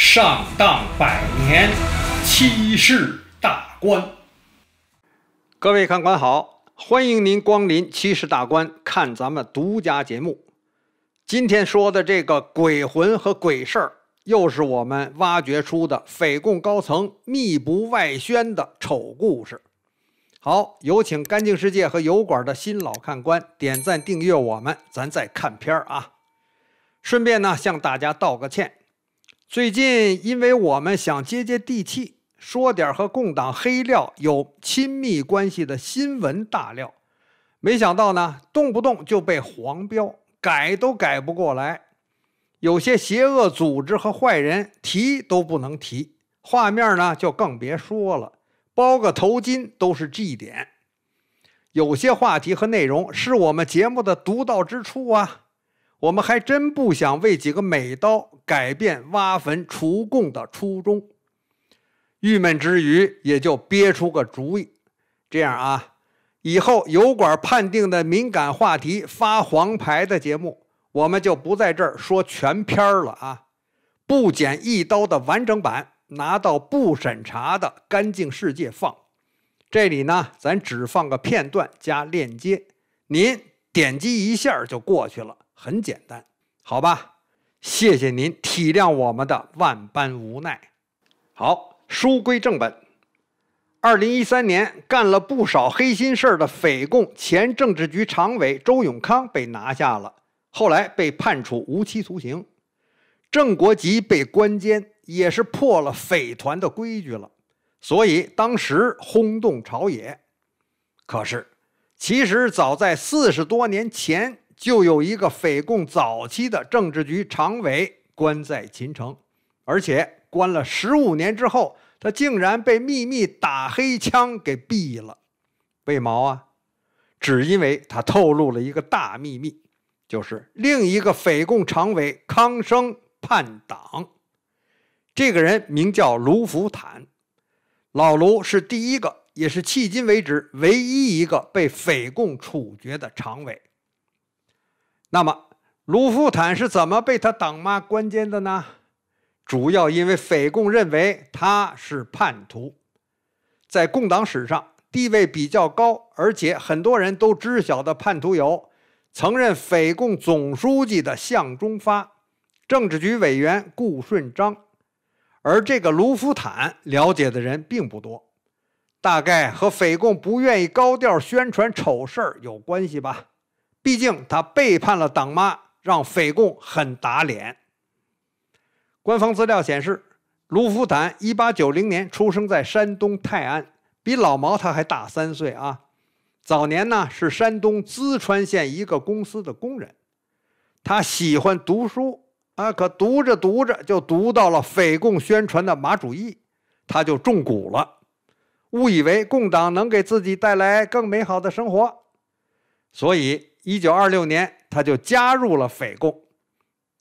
上当百年，七世大官。各位看官好，欢迎您光临七世大观看咱们独家节目。今天说的这个鬼魂和鬼事儿，又是我们挖掘出的匪共高层秘不外宣的丑故事。好，有请干净世界和油管的新老看官点赞订阅我们，咱再看片儿啊。顺便呢，向大家道个歉。最近，因为我们想接接地气，说点和共党黑料有亲密关系的新闻大料，没想到呢，动不动就被黄标，改都改不过来。有些邪恶组织和坏人提都不能提，画面呢就更别说了，包个头巾都是祭点。有些话题和内容是我们节目的独到之处啊。我们还真不想为几个美刀改变挖坟除供的初衷。郁闷之余，也就憋出个主意：这样啊，以后油管判定的敏感话题发黄牌的节目，我们就不在这儿说全篇了啊。不剪一刀的完整版拿到不审查的干净世界放。这里呢，咱只放个片段加链接，您点击一下就过去了。很简单，好吧，谢谢您体谅我们的万般无奈。好，书归正本。二零一三年，干了不少黑心事儿的匪共前政治局常委周永康被拿下了，后来被判处无期徒刑。郑国吉被关监，也是破了匪团的规矩了，所以当时轰动朝野。可是，其实早在四十多年前。就有一个匪共早期的政治局常委关在秦城，而且关了十五年之后，他竟然被秘密打黑枪给毙了。为毛啊？只因为他透露了一个大秘密，就是另一个匪共常委康生叛党。这个人名叫卢福坦，老卢是第一个，也是迄今为止唯一一个被匪共处决的常委。那么，卢福坦是怎么被他党妈关监的呢？主要因为匪共认为他是叛徒，在共党史上地位比较高，而且很多人都知晓的叛徒有曾任匪共总书记的向忠发、政治局委员顾顺章，而这个卢福坦了解的人并不多，大概和匪共不愿意高调宣传丑事儿有关系吧。毕竟他背叛了党妈，让匪共很打脸。官方资料显示，卢福坦一八九零年出生在山东泰安，比老毛他还大三岁啊。早年呢是山东淄川县一个公司的工人，他喜欢读书啊，可读着读着就读到了匪共宣传的马主义，他就中蛊了，误以为共党能给自己带来更美好的生活，所以。一九二六年，他就加入了匪共，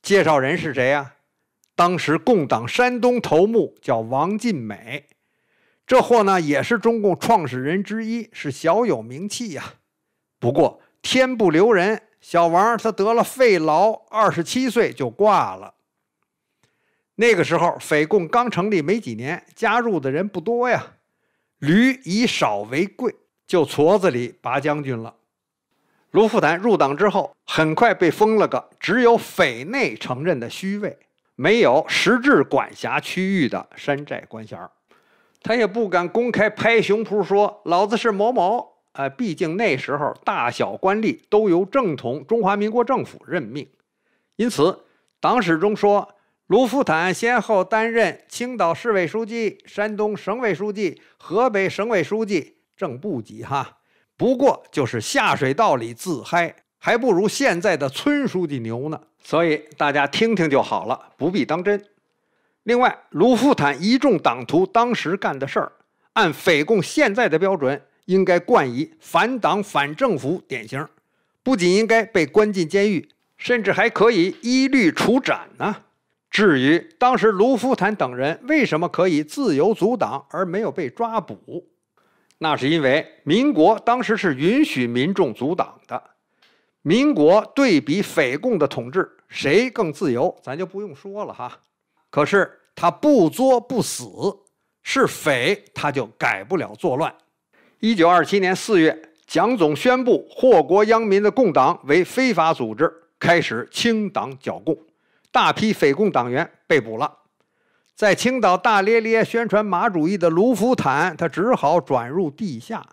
介绍人是谁呀？当时共党山东头目叫王尽美，这货呢也是中共创始人之一，是小有名气呀。不过天不留人，小王他得了肺痨，二十七岁就挂了。那个时候匪共刚成立没几年，加入的人不多呀，驴以少为贵，就矬子里拔将军了。卢富坦入党之后，很快被封了个只有匪内承认的虚位，没有实质管辖区域的山寨官衔儿。他也不敢公开拍胸脯说老子是某某。呃，毕竟那时候大小官吏都由正统中华民国政府任命。因此，党史中说卢富坦先后担任青岛市委书记、山东省委书记、河北省委书记，正部级哈。不过就是下水道里自嗨，还不如现在的村书记牛呢。所以大家听听就好了，不必当真。另外，卢福坦一众党徒当时干的事儿，按匪共现在的标准，应该冠以反党反政府典型，不仅应该被关进监狱，甚至还可以一律处斩呢。至于当时卢福坦等人为什么可以自由阻挡而没有被抓捕？那是因为民国当时是允许民众阻挡的。民国对比匪共的统治，谁更自由，咱就不用说了哈。可是他不作不死，是匪他就改不了作乱。一九二七年四月，蒋总宣布祸国殃民的共党为非法组织，开始清党剿共，大批匪共党员被捕了。在青岛大咧咧宣传马主义的卢福坦，他只好转入地下。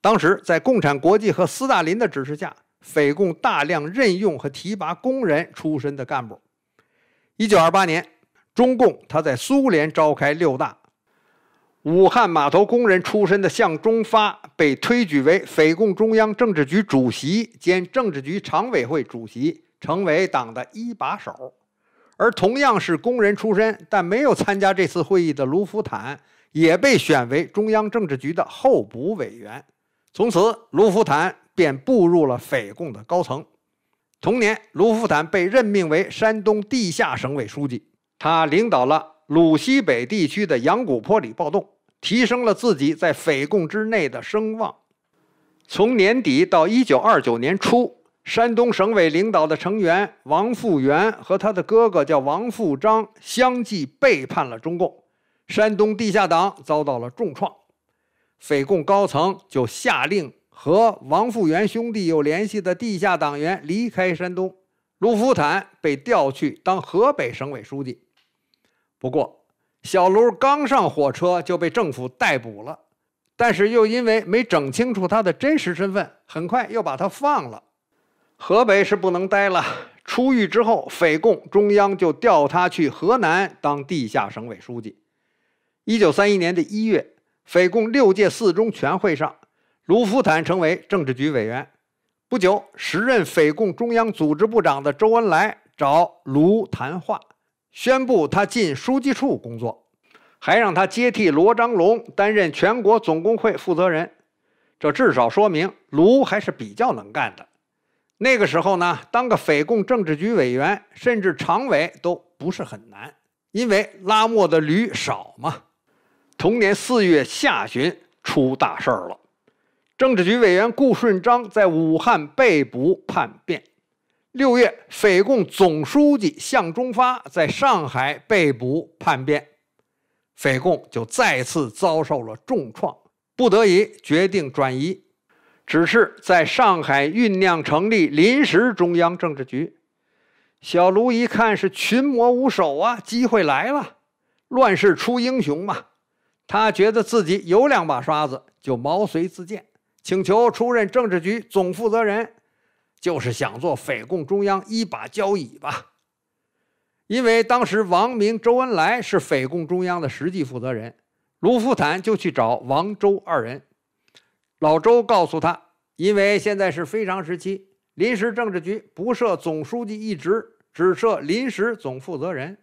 当时，在共产国际和斯大林的指示下，匪共大量任用和提拔工人出身的干部。一九二八年，中共他在苏联召开六大，武汉码头工人出身的向忠发被推举为匪共中央政治局主席兼政治局常委会主席，成为党的一把手。而同样是工人出身，但没有参加这次会议的卢福坦也被选为中央政治局的候补委员。从此，卢福坦便步入了匪共的高层。同年，卢福坦被任命为山东地下省委书记，他领导了鲁西北地区的羊谷坡里暴动，提升了自己在匪共之内的声望。从年底到一九二九年初。山东省委领导的成员王复元和他的哥哥叫王复章，相继背叛了中共，山东地下党遭到了重创。匪共高层就下令和王复元兄弟有联系的地下党员离开山东。卢福坦被调去当河北省委书记。不过，小卢刚上火车就被政府逮捕了，但是又因为没整清楚他的真实身份，很快又把他放了。河北是不能待了。出狱之后，匪共中央就调他去河南当地下省委书记。一九三一年的一月，匪共六届四中全会上，卢福坦成为政治局委员。不久，时任匪共中央组织部长的周恩来找卢谈话，宣布他进书记处工作，还让他接替罗章龙担任全国总工会负责人。这至少说明卢还是比较能干的。那个时候呢，当个匪共政治局委员甚至常委都不是很难，因为拉磨的驴少嘛。同年四月下旬出大事儿了，政治局委员顾顺章在武汉被捕叛变。六月，匪共总书记向忠发在上海被捕叛变，匪共就再次遭受了重创，不得已决定转移。只是在上海酝酿成立临时中央政治局，小卢一看是群魔无首啊，机会来了，乱世出英雄嘛，他觉得自己有两把刷子，就毛遂自荐，请求出任政治局总负责人，就是想做匪共中央一把交椅吧。因为当时王明、周恩来是匪共中央的实际负责人，卢福坦就去找王周二人。老周告诉他，因为现在是非常时期，临时政治局不设总书记一职，只设临时总负责人。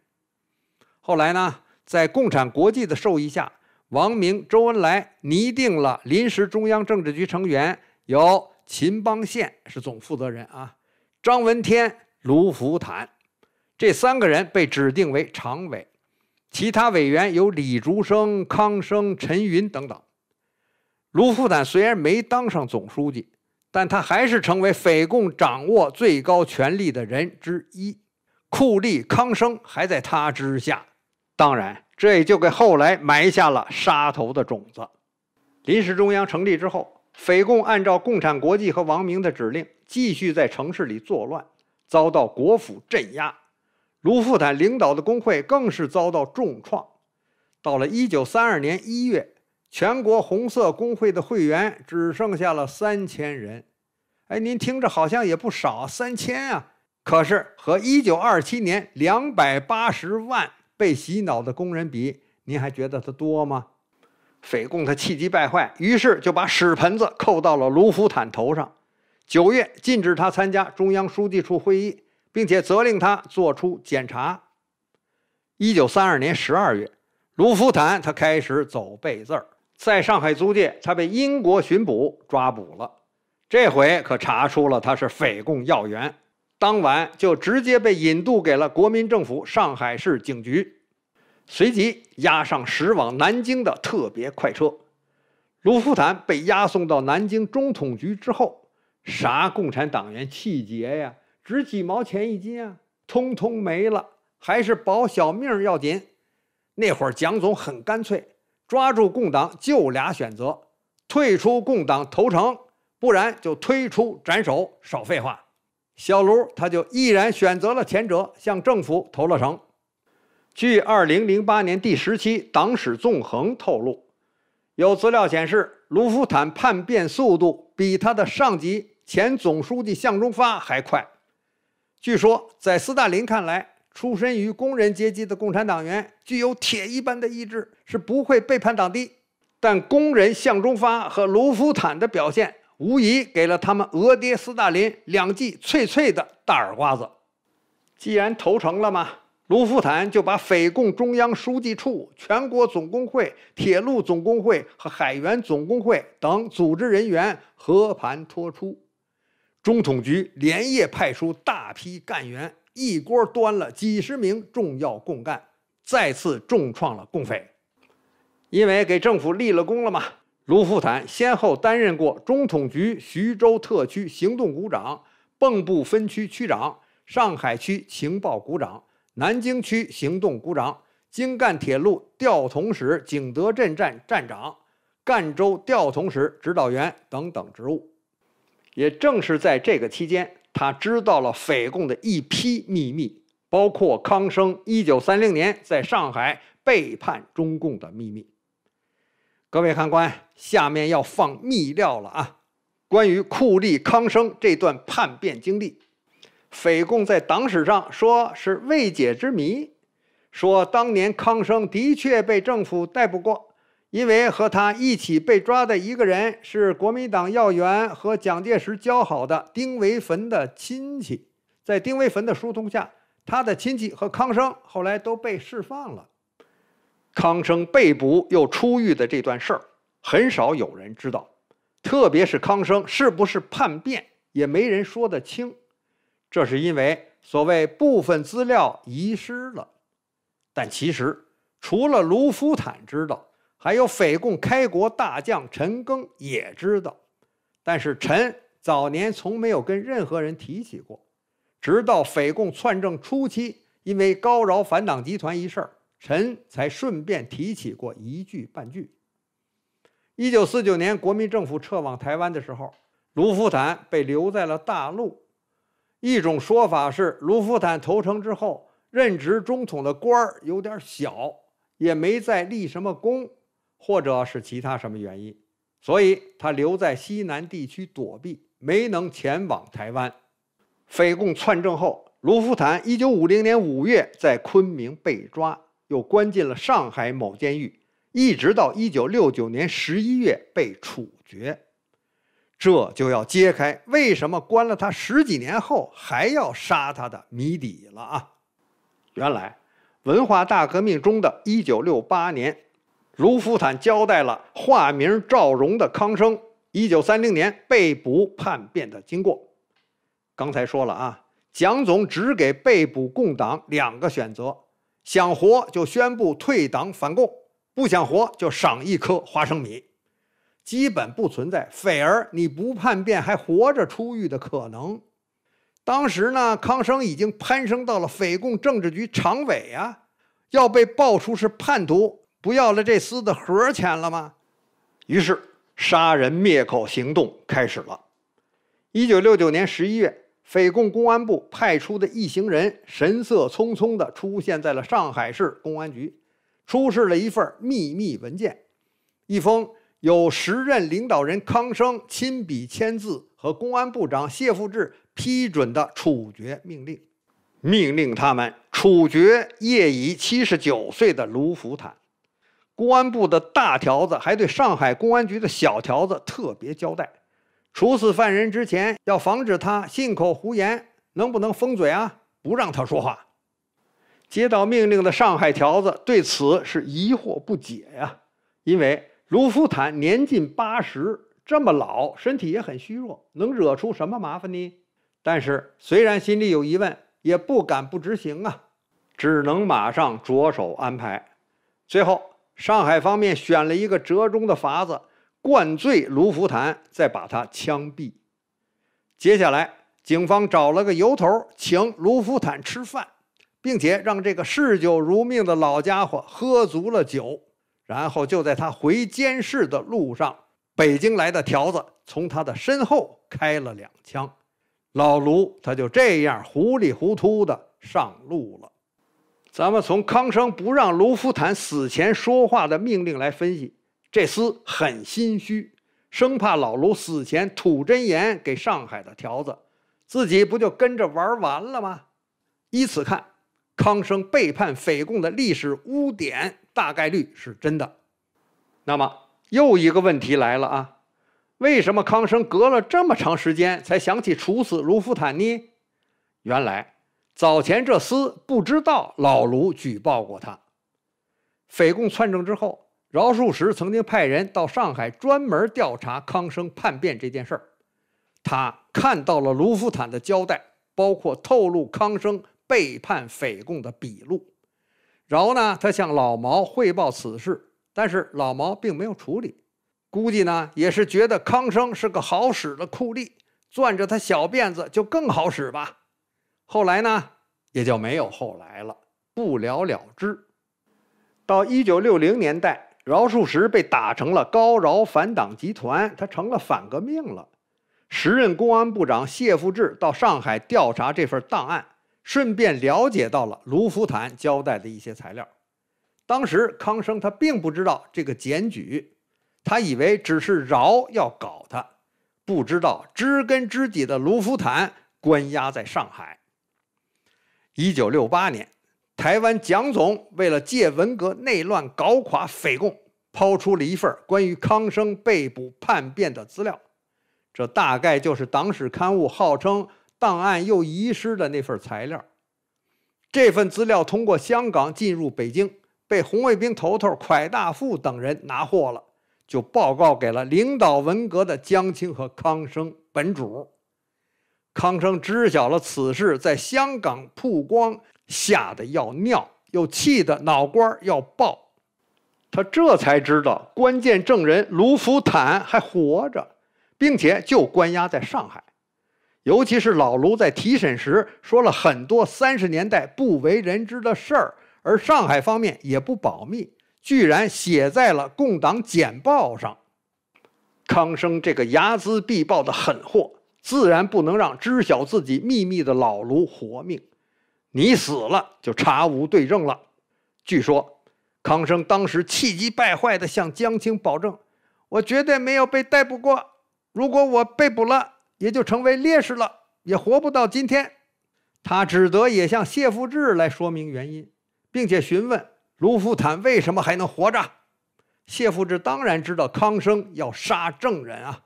后来呢，在共产国际的授意下，王明、周恩来拟定了临时中央政治局成员，由秦邦宪是总负责人啊，张闻天、卢福坦这三个人被指定为常委，其他委员有李竹生、康生、陈云等等。卢富坦虽然没当上总书记，但他还是成为匪共掌握最高权力的人之一。库利康生还在他之下，当然，这也就给后来埋下了杀头的种子。临时中央成立之后，匪共按照共产国际和王明的指令，继续在城市里作乱，遭到国府镇压。卢富坦领导的工会更是遭到重创。到了1932年1月。全国红色工会的会员只剩下了三千人，哎，您听着好像也不少，三千啊。可是和一九二七年两百八十万被洗脑的工人比，您还觉得他多吗？匪共他气急败坏，于是就把屎盆子扣到了卢福坦头上。九月，禁止他参加中央书记处会议，并且责令他做出检查。一九三二年十二月，卢福坦他开始走背字儿。在上海租界，他被英国巡捕抓捕了。这回可查出了他是匪共要员，当晚就直接被引渡给了国民政府上海市警局，随即押上驶往南京的特别快车。卢福坦被押送到南京中统局之后，啥共产党员气节呀，值几毛钱一斤啊，通通没了，还是保小命要紧。那会儿蒋总很干脆。抓住共党就俩选择：退出共党投诚，不然就推出斩首。少废话，小卢他就毅然选择了前者，向政府投了诚。据二零零八年第十期《党史纵横》透露，有资料显示，卢福坦叛变速度比他的上级前总书记向忠发还快。据说，在斯大林看来。出身于工人阶级的共产党员具有铁一般的意志，是不会背叛党的。但工人向忠发和卢福坦的表现，无疑给了他们俄爹斯大林两记脆脆的大耳刮子。既然投诚了嘛，卢福坦就把匪共中央书记处、全国总工会、铁路总工会和海员总工会等组织人员和盘托出。中统局连夜派出大批干员。一锅端了几十名重要共干，再次重创了共匪，因为给政府立了功了嘛。卢福坦先后担任过中统局徐州特区行动股长、蚌埠分区区长、上海区情报股长、南京区行动股长、京赣铁路调同史景德镇站站长、赣州调同史指导员等等职务。也正是在这个期间。他知道了匪共的一批秘密，包括康生一九三零年在上海背叛中共的秘密。各位看官，下面要放密料了啊！关于酷吏康生这段叛变经历，匪共在党史上说是未解之谜，说当年康生的确被政府逮捕过。因为和他一起被抓的一个人是国民党要员和蒋介石交好的丁维汾的亲戚，在丁维汾的疏通下，他的亲戚和康生后来都被释放了。康生被捕又出狱的这段事儿，很少有人知道，特别是康生是不是叛变，也没人说得清。这是因为所谓部分资料遗失了，但其实除了卢福坦知道。还有匪共开国大将陈赓也知道，但是陈早年从没有跟任何人提起过。直到匪共篡政初期，因为高饶反党集团一事，陈才顺便提起过一句半句。一九四九年，国民政府撤往台湾的时候，卢福坦被留在了大陆。一种说法是，卢福坦投诚之后，任职中统的官儿有点小，也没再立什么功。或者是其他什么原因，所以他留在西南地区躲避，没能前往台湾。匪共篡政后，卢福坦1950年5月在昆明被抓，又关进了上海某监狱，一直到1969年11月被处决。这就要揭开为什么关了他十几年后还要杀他的谜底了啊！原来，文化大革命中的一九六八年。卢福坦交代了化名赵荣的康生，一九三零年被捕叛变的经过。刚才说了啊，蒋总只给被捕共党两个选择：想活就宣布退党反共，不想活就赏一颗花生米。基本不存在匪儿你不叛变还活着出狱的可能。当时呢，康生已经攀升到了匪共政治局常委啊，要被爆出是叛徒。不要了这厮的盒儿钱了吗？于是杀人灭口行动开始了。一九六九年十一月，匪共公安部派出的一行人神色匆匆地出现在了上海市公安局，出示了一份秘密文件，一封由时任领导人康生亲笔签字和公安部长谢富治批准的处决命令，命令他们处决业已七十九岁的卢福坦。公安部的大条子还对上海公安局的小条子特别交代：处死犯人之前，要防止他信口胡言，能不能封嘴啊？不让他说话。接到命令的上海条子对此是疑惑不解呀，因为卢福坦年近八十，这么老，身体也很虚弱，能惹出什么麻烦呢？但是虽然心里有疑问，也不敢不执行啊，只能马上着手安排。最后。上海方面选了一个折中的法子，灌醉卢福坦，再把他枪毙。接下来，警方找了个由头，请卢福坦吃饭，并且让这个嗜酒如命的老家伙喝足了酒，然后就在他回监室的路上，北京来的条子从他的身后开了两枪，老卢他就这样糊里糊涂的上路了。咱们从康生不让卢福坦死前说话的命令来分析，这厮很心虚，生怕老卢死前吐真言给上海的条子，自己不就跟着玩完了吗？依此看，康生背叛匪共的历史污点大概率是真的。那么又一个问题来了啊，为什么康生隔了这么长时间才想起处死卢福坦呢？原来。早前这厮不知道老卢举报过他，匪共篡政之后，饶漱石曾经派人到上海专门调查康生叛变这件事儿。他看到了卢福坦的交代，包括透露康生背叛匪共的笔录。饶呢，他向老毛汇报此事，但是老毛并没有处理，估计呢也是觉得康生是个好使的酷吏，攥着他小辫子就更好使吧。后来呢，也就没有后来了，不了了之。到一九六零年代，饶漱石被打成了高饶反党集团，他成了反革命了。时任公安部长谢富治到上海调查这份档案，顺便了解到了卢福坦交代的一些材料。当时康生他并不知道这个检举，他以为只是饶要搞他，不知道知根知底的卢福坦关押在上海。一九六八年，台湾蒋总为了借文革内乱搞垮匪共，抛出了一份关于康生被捕叛变的资料，这大概就是党史刊物号称档案又遗失的那份材料。这份资料通过香港进入北京，被红卫兵头头蒯大富等人拿获了，就报告给了领导文革的江青和康生本主。康生知晓了此事在香港曝光，吓得要尿，又气得脑瓜要爆。他这才知道，关键证人卢福坦还活着，并且就关押在上海。尤其是老卢在提审时说了很多三十年代不为人知的事儿，而上海方面也不保密，居然写在了《共党简报》上。康生这个睚眦必报的狠货。自然不能让知晓自己秘密的老卢活命，你死了就查无对证了。据说康生当时气急败坏地向江青保证：“我绝对没有被逮捕过，如果我被捕了，也就成为烈士了，也活不到今天。”他只得也向谢富治来说明原因，并且询问卢福坦为什么还能活着。谢富治当然知道康生要杀证人啊。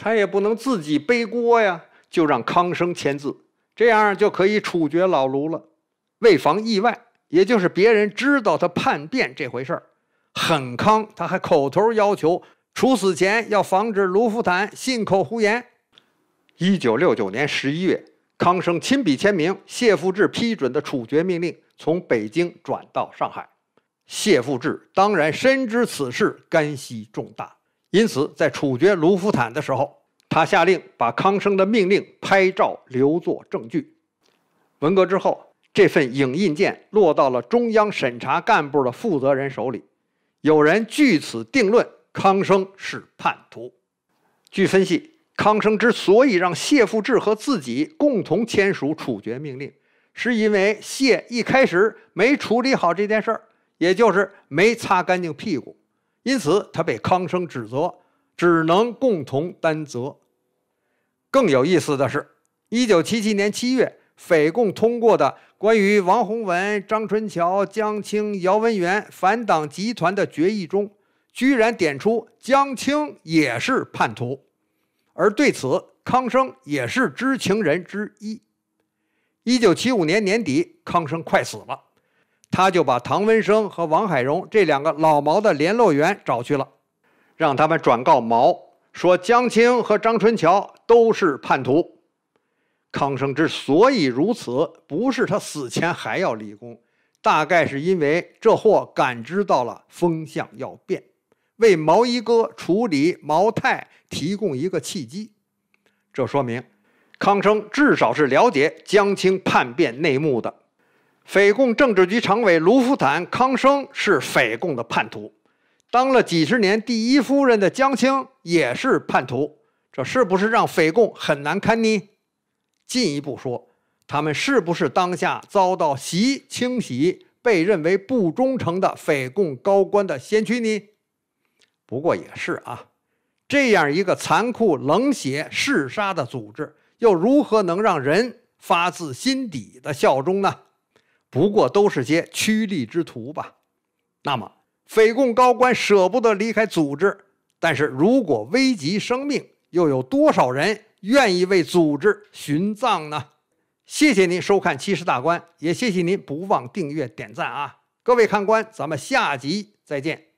他也不能自己背锅呀，就让康生签字，这样就可以处决老卢了。为防意外，也就是别人知道他叛变这回事儿，很康他还口头要求处死前要防止卢福坦信口胡言。一九六九年十一月，康生亲笔签名，谢富治批准的处决命令从北京转到上海。谢富治当然深知此事干系重大。因此，在处决卢福坦的时候，他下令把康生的命令拍照留作证据。文革之后，这份影印件落到了中央审查干部的负责人手里。有人据此定论，康生是叛徒。据分析，康生之所以让谢富治和自己共同签署处决命令，是因为谢一开始没处理好这件事儿，也就是没擦干净屁股。因此，他被康生指责，只能共同担责。更有意思的是，一九七七年七月，匪共通过的关于王洪文、张春桥、江青、姚文元反党集团的决议中，居然点出江青也是叛徒，而对此，康生也是知情人之一。一九七五年年底，康生快死了。他就把唐文生和王海荣这两个老毛的联络员找去了，让他们转告毛说江青和张春桥都是叛徒。康生之所以如此，不是他死前还要立功，大概是因为这货感知到了风向要变，为毛衣哥处理毛太提供一个契机。这说明，康生至少是了解江青叛变内幕的。匪共政治局常委卢福坦、康生是匪共的叛徒，当了几十年第一夫人的江青也是叛徒，这是不是让匪共很难堪呢？进一步说，他们是不是当下遭到袭清洗、被认为不忠诚的匪共高官的先驱呢？不过也是啊，这样一个残酷、冷血、嗜杀的组织，又如何能让人发自心底的效忠呢？不过都是些趋利之徒吧。那么，匪共高官舍不得离开组织，但是如果危及生命，又有多少人愿意为组织殉葬呢？谢谢您收看《七十大关》，也谢谢您不忘订阅点赞啊！各位看官，咱们下集再见。